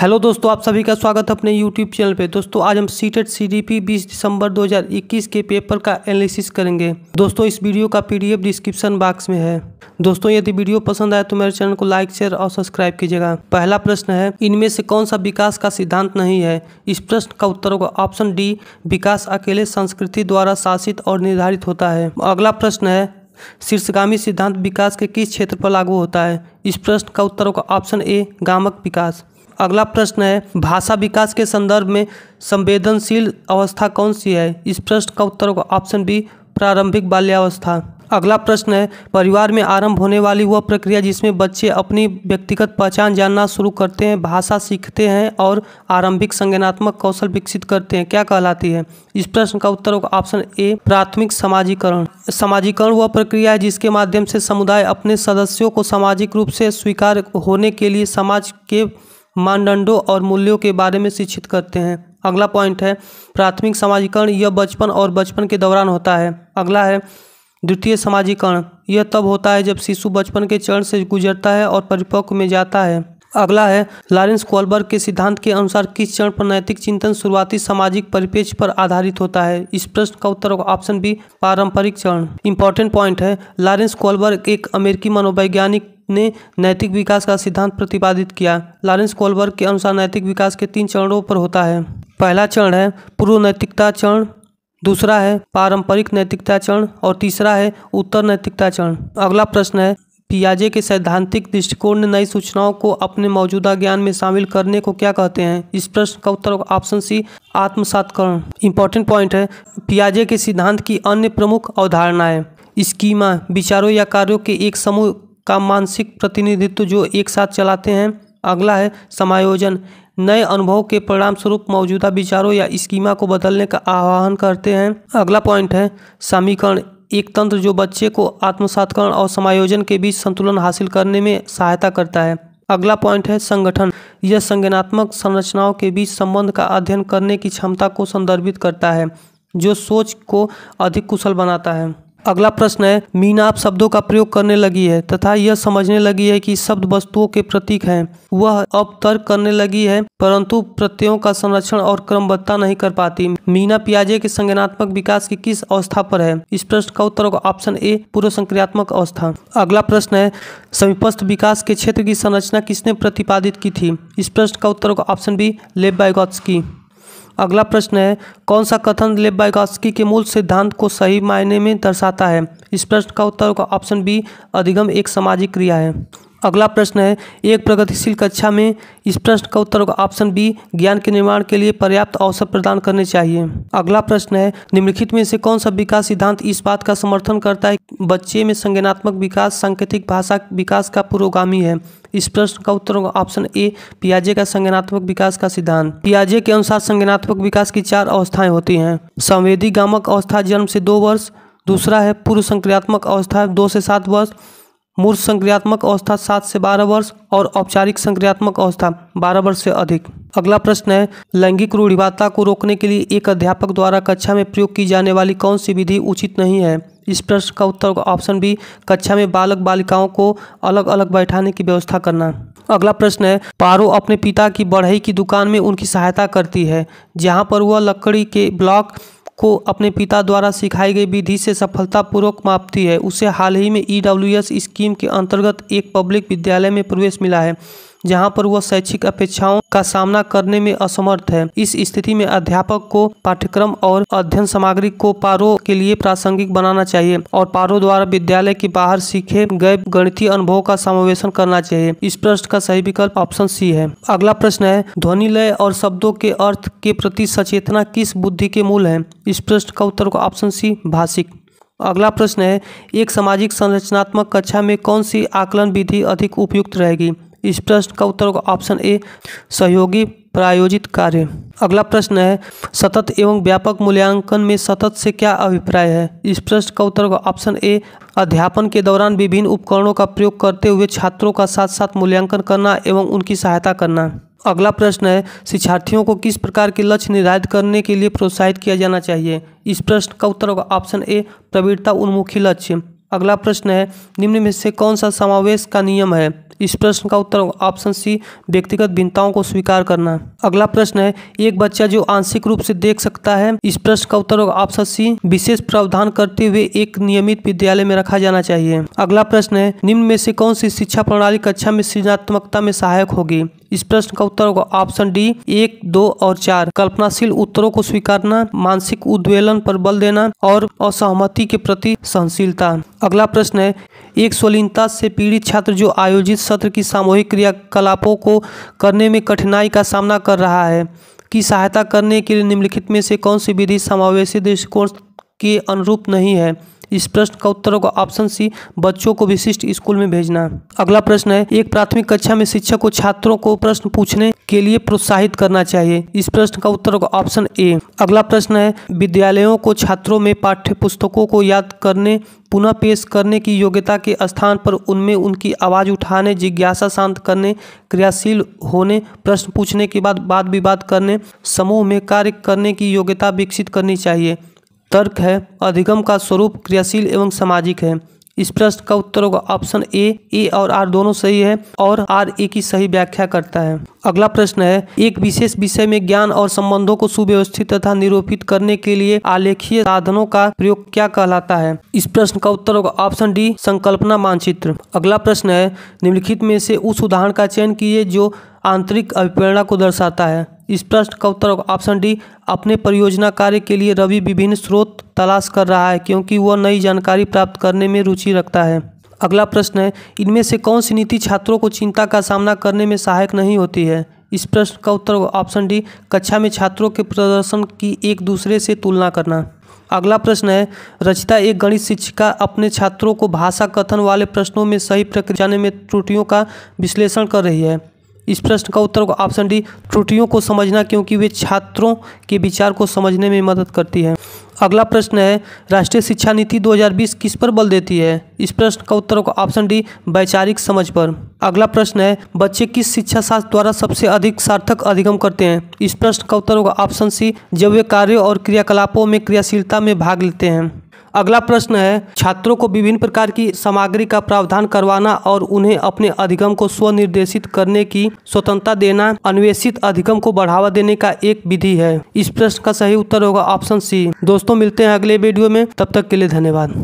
hello दोस्तों आप सभी का स्वागत है अपने यूट्यूब चैनल पे दोस्तों आज हम सी डी पी बीस दिसंबर 2021 के पेपर का एनालिसिस करेंगे दोस्तों इस वीडियो का पीडीएफ डिस्क्रिप्शन बॉक्स में है दोस्तों यदि वीडियो पसंद आए तो मेरे चैनल को लाइक शेयर और सब्सक्राइब कीजिएगा पहला प्रश्न है इनमें से कौन सा विकास का सिद्धांत नहीं है इस प्रश्न का उत्तर होगा ऑप्शन डी विकास अकेले संस्कृति द्वारा शासित और निर्धारित होता है अगला प्रश्न है शीर्षगामी सिद्धांत विकास के किस क्षेत्र पर लागू होता है इस प्रश्न का उत्तर होगा ऑप्शन ए गामक विकास अगला प्रश्न है भाषा विकास के संदर्भ में संवेदनशील अवस्था कौन सी है इस प्रश्न का उत्तर होगा ऑप्शन बी प्रारंभिक बाल्यावस्था अगला प्रश्न है परिवार में आरंभ होने वाली वह प्रक्रिया जिसमें बच्चे अपनी व्यक्तिगत पहचान जानना शुरू करते हैं भाषा सीखते हैं और आरंभिक संज्ञानात्मक कौशल विकसित करते हैं क्या कहलाती है इस प्रश्न का उत्तर होगा ऑप्शन ए प्राथमिक समाजीकरण समाजीकरण वह प्रक्रिया है जिसके माध्यम से समुदाय अपने सदस्यों को सामाजिक रूप से स्वीकार होने के लिए समाज के मानदंडों और मूल्यों के बारे में शिक्षित करते हैं अगला पॉइंट है प्राथमिक सामाजिकरण यह बचपन और बचपन के दौरान होता है अगला है द्वितीय सामाजिकरण यह तब होता है जब शिशु बचपन के चरण से गुजरता है और परिपक्व में जाता है अगला है लॉरेंस कॉलबर्ग के सिद्धांत के अनुसार किस चरण पर नैतिक चिंतन शुरुआती सामाजिक परिपेक्ष पर आधारित होता है इस प्रश्न का उत्तर ऑप्शन बी पारंपरिक चरण इंपॉर्टेंट पॉइंट है लॉरेंस कॉलबर्ग एक अमेरिकी मनोवैज्ञानिक ने नैतिक विकास का सिद्धांत प्रतिपादित किया लॉरेंस कोलबर्ग के अनुसार नैतिक विकास के तीन चरणों पर होता है पहला चरण है पूर्व नैतिकता चरण दूसरा है पारंपरिक नैतिकता चरण और तीसरा है उत्तर नैतिकता चरण अगला प्रश्न है पियाजे के सैद्धांतिक दृष्टिकोण ने नई सूचनाओं को अपने मौजूदा ज्ञान में शामिल करने को क्या कहते हैं इस प्रश्न का उत्तर ऑप्शन सी आत्मसातकरण इंपॉर्टेंट पॉइंट है पियाजे के सिद्धांत की अन्य प्रमुख अवधारणाएं स्कीमा विचारों या कार्यों के एक समूह का मानसिक प्रतिनिधित्व जो एक साथ चलाते हैं अगला है समायोजन नए अनुभव के परिणाम स्वरूप मौजूदा विचारों या स्कीमा को बदलने का आह्वान करते हैं अगला पॉइंट है समीकरण एक तंत्र जो बच्चे को आत्मसातकरण और समायोजन के बीच संतुलन हासिल करने में सहायता करता है अगला पॉइंट है संगठन यह संज्ञानात्मक संरचनाओं के बीच संबंध का अध्ययन करने की क्षमता को संदर्भित करता है जो सोच को अधिक कुशल बनाता है अगला प्रश्न है मीना आप शब्दों का प्रयोग करने लगी है तथा यह समझने लगी है कि शब्द वस्तुओं के प्रतीक हैं वह अब तर्क करने लगी है परंतु प्रत्ययों का संरक्षण और क्रमबद्धता नहीं कर पाती मीना पियाजे के संज्ञानात्मक विकास की किस अवस्था पर है इस प्रश्न का उत्तर होगा ऑप्शन ए पूर्व संक्रियात्मक अवस्था अगला प्रश्न है समीपस्थ विकास के क्षेत्र की संरचना किसने प्रतिपादित की थी इस प्रश्न का उत्तर होगा ऑप्शन बी लेबाइगॉट्स की अगला प्रश्न है कौन सा कथन लेबाइकास्की के मूल सिद्धांत को सही मायने में दर्शाता है इस प्रश्न का उत्तर होगा ऑप्शन बी अधिगम एक सामाजिक क्रिया है अगला प्रश्न है एक प्रगतिशील कक्षा में इस प्रश्न का उत्तर ऑप्शन बी ज्ञान के निर्माण के लिए पर्याप्त अवसर प्रदान करने चाहिए अगला प्रश्न है निम्नलिखित में से कौन सा विकास सिद्धांत इस बात का समर्थन करता है बच्चे में संज्ञानात्मक विकास सांकेतिक भाषा विकास का पुरोगामी है इस प्रश्न का उत्तर होगा ऑप्शन ए पियाजे का संज्ञानात्मक विकास का सिद्धांत पियाजे के अनुसार संज्ञानात्मक विकास की चार अवस्थाएं होती हैं संवेदी गामक अवस्था जन्म से दो वर्ष दूसरा है पूर्व संक्रियात्मक अवस्था दो से सात वर्ष मूर्ख संक्रियात्मक अवस्था सात से बारह वर्ष और औपचारिक संक्रियात्मक अवस्था बारह वर्ष से अधिक अगला प्रश्न है लैंगिक रूढ़िवादता को रोकने के लिए एक अध्यापक द्वारा कक्षा में प्रयोग की जाने वाली कौन सी विधि उचित नहीं है इस प्रश्न का उत्तर ऑप्शन बी कक्षा में बालक बालिकाओं को अलग अलग बैठाने की व्यवस्था करना अगला प्रश्न है पारो अपने पिता की बढ़ई की दुकान में उनकी सहायता करती है जहाँ पर वह लकड़ी के ब्लॉक को अपने पिता द्वारा सिखाई गई विधि से सफलतापूर्वक मापती है उसे हाल ही में ई e स्कीम के अंतर्गत एक पब्लिक विद्यालय में प्रवेश मिला है जहां पर वह शैक्षिक अपेक्षाओं का सामना करने में असमर्थ है इस स्थिति में अध्यापक को पाठ्यक्रम और अध्ययन सामग्री को पारो के लिए प्रासंगिक बनाना चाहिए और पारो द्वारा विद्यालय के बाहर सीखे गए गणितीय अनुभव का समावेशन करना चाहिए इस प्रश्न का सही विकल्प ऑप्शन सी है अगला प्रश्न है ध्वनि लय और शब्दों के अर्थ के प्रति सचेतना किस बुद्धि के मूल है इस प्रश्न का उत्तर ऑप्शन सी भाषिक अगला प्रश्न है एक सामाजिक संरचनात्मक कक्षा में कौन सी आकलन विधि अधिक उपयुक्त रहेगी इस प्रश्न का उत्तर होगा ऑप्शन ए सहयोगी प्रायोजित कार्य अगला प्रश्न है सतत एवं व्यापक मूल्यांकन में सतत से क्या अभिप्राय है इस प्रश्न का उत्तर होगा ऑप्शन ए अध्यापन के दौरान विभिन्न उपकरणों का प्रयोग करते हुए छात्रों का साथ साथ मूल्यांकन करना एवं उनकी सहायता करना अगला प्रश्न है शिक्षार्थियों को किस प्रकार के लक्ष्य निर्धारित करने के लिए प्रोत्साहित किया जाना चाहिए इस प्रश्न का उत्तर होगा ऑप्शन ए प्रवीणता उन्मुखी लक्ष्य अगला प्रश्न है निम्न में से कौन सा समावेश का नियम है इस प्रश्न का उत्तर ऑप्शन सी व्यक्तिगत भिन्नताओं को स्वीकार करना अगला प्रश्न है एक बच्चा जो आंशिक रूप से देख सकता है इस प्रश्न का उत्तर ऑप्शन सी विशेष प्रावधान करते हुए एक नियमित विद्यालय में रखा जाना चाहिए अगला प्रश्न है निम्न में से कौन सी शिक्षा प्रणाली कक्षा में सृजनात्मकता में सहायक होगी इस प्रश्न का उत्तर होगा ऑप्शन डी एक दो और चार कल्पनाशील उत्तरों को स्वीकारना मानसिक उद्वेलन पर बल देना और असहमति के प्रति सहनशीलता अगला प्रश्न है एक स्वलीनता से पीड़ित छात्र जो आयोजित सत्र की सामूहिक क्रियाकलापों को करने में कठिनाई का सामना कर रहा है की सहायता करने के लिए निम्नलिखित में से कौन सी विधि समावेशी दृष्टिकोण के अनुरूप नहीं है इस प्रश्न का उत्तर होगा ऑप्शन सी बच्चों को विशिष्ट स्कूल में भेजना अगला प्रश्न है एक प्राथमिक कक्षा में शिक्षक को छात्रों को प्रश्न पूछने के लिए प्रोत्साहित करना चाहिए इस प्रश्न का उत्तर होगा ऑप्शन ए अगला प्रश्न है विद्यालयों को छात्रों में पाठ्य पुस्तकों को याद करने पुनः पेश करने की योग्यता के स्थान पर उनमें उनकी आवाज़ उठाने जिज्ञासा शांत करने क्रियाशील होने प्रश्न पूछने के बाद वाद विवाद करने समूह में कार्य करने की योग्यता विकसित करनी चाहिए तर्क है अधिगम का स्वरूप क्रियाशील एवं सामाजिक है इस प्रश्न का उत्तर होगा ऑप्शन ए ए और आर दोनों सही है और आर ए की सही व्याख्या करता है अगला प्रश्न है एक विशेष विषय में ज्ञान और संबंधों को सुव्यवस्थित तथा निरूपित करने के लिए आलेखीय साधनों का प्रयोग क्या कहलाता है इस प्रश्न का उत्तर होगा ऑप्शन डी संकल्पना मानचित्र अगला प्रश्न है निम्नलिखित में से उस उदाहरण का चयन किए जो आंतरिक अभिप्रेरणा को दर्शाता है इस प्रश्न का उत्तर होगा ऑप्शन डी अपने परियोजना कार्य के लिए रवि विभिन्न स्रोत तलाश कर रहा है क्योंकि वह नई जानकारी प्राप्त करने में रुचि रखता है अगला प्रश्न है इनमें से कौन सी नीति छात्रों को चिंता का सामना करने में सहायक नहीं होती है इस प्रश्न का उत्तर ऑप्शन डी कक्षा में छात्रों के प्रदर्शन की एक दूसरे से तुलना करना अगला प्रश्न है रचिता एक गणित शिक्षिका अपने छात्रों को भाषा कथन वाले प्रश्नों में सही प्रक्रिया में त्रुटियों का विश्लेषण कर रही है इस प्रश्न का उत्तर ऑप्शन डी त्रुटियों को समझना क्योंकि वे छात्रों के विचार को समझने में मदद करती है अगला प्रश्न है राष्ट्रीय शिक्षा नीति 2020 किस पर बल देती है इस प्रश्न का उत्तर होगा ऑप्शन डी वैचारिक समझ पर अगला प्रश्न है बच्चे किस शिक्षा शास्त्र द्वारा सबसे अधिक सार्थक अधिगम करते हैं इस प्रश्न का उत्तर होगा ऑप्शन सी जब वे कार्यों और क्रियाकलापों में क्रियाशीलता में भाग लेते हैं अगला प्रश्न है छात्रों को विभिन्न प्रकार की सामग्री का प्रावधान करवाना और उन्हें अपने अधिगम को स्वनिर्देशित करने की स्वतंत्रता देना अन्वेषित अधिगम को बढ़ावा देने का एक विधि है इस प्रश्न का सही उत्तर होगा ऑप्शन सी दोस्तों मिलते हैं अगले वीडियो में तब तक के लिए धन्यवाद